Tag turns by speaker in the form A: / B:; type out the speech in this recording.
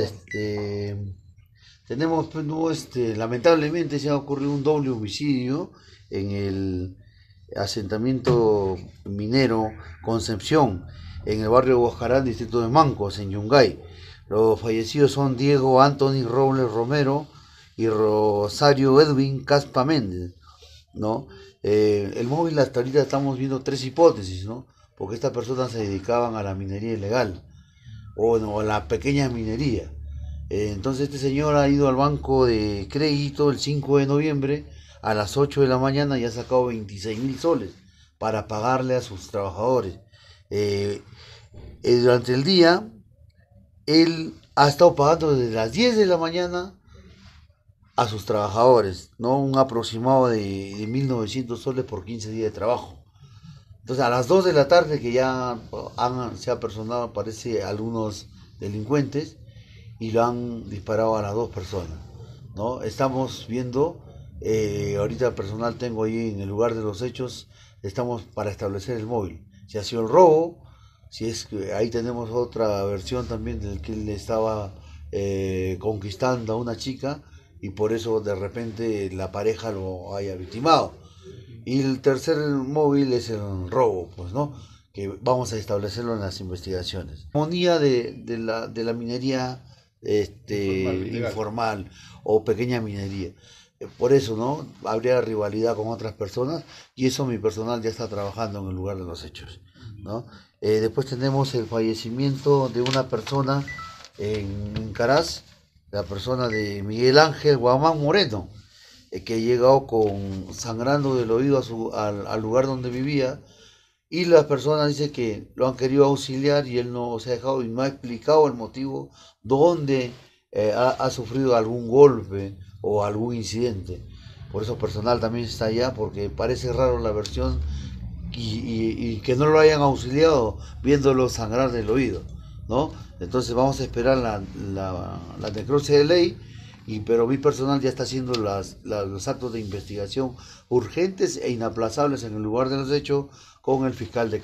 A: Este, tenemos, pues, este, lamentablemente se ha ocurrido un doble homicidio en el asentamiento minero Concepción, en el barrio Guajarán, distrito de Mancos, en Yungay. Los fallecidos son Diego Anthony Robles Romero y Rosario Edwin Caspa Méndez, ¿no? Eh, el móvil hasta ahorita estamos viendo tres hipótesis, ¿no? Porque estas personas se dedicaban a la minería ilegal o, la pequeña minería. Eh, entonces este señor ha ido al banco de crédito el 5 de noviembre a las 8 de la mañana y ha sacado 26 mil soles para pagarle a sus trabajadores. Eh, eh, durante el día, él ha estado pagando desde las 10 de la mañana a sus trabajadores, ¿no? un aproximado de 1.900 soles por 15 días de trabajo. Entonces a las 2 de la tarde que ya se ha personado, parece, algunos delincuentes y lo han disparado a las dos personas. ¿no? Estamos viendo, eh, ahorita personal tengo ahí en el lugar de los hechos, estamos para establecer el móvil. Si ha sido el robo, si es que ahí tenemos otra versión también del que él estaba eh, conquistando a una chica y por eso de repente la pareja lo haya victimado y el tercer móvil es el robo, pues, ¿no? Que vamos a establecerlo en las investigaciones. La de, de, la, de la minería este, informal, o pequeña minería eh, por eso, ¿no? Habría rivalidad con otras personas y eso mi personal ya está trabajando en el lugar de los hechos, ¿no? Eh, después tenemos el fallecimiento de una persona en, Caraz, la persona de Miguel Ángel Guamán Moreno, eh, que ha llegado con sangrando del oído su, al, lugar donde vivía y las personas dicen que lo han querido auxiliar y él no se ha dejado y no ha explicado el motivo donde eh, ha, sufrido algún golpe o algún incidente. Por eso personal también está allá porque parece raro la versión y, que no lo hayan auxiliado viéndolo sangrar del oído. ¿no? Entonces vamos a esperar la, la, la de ley y pero mi personal ya está haciendo las, los actos de investigación urgentes e inaplazables en el lugar de los hechos con el fiscal de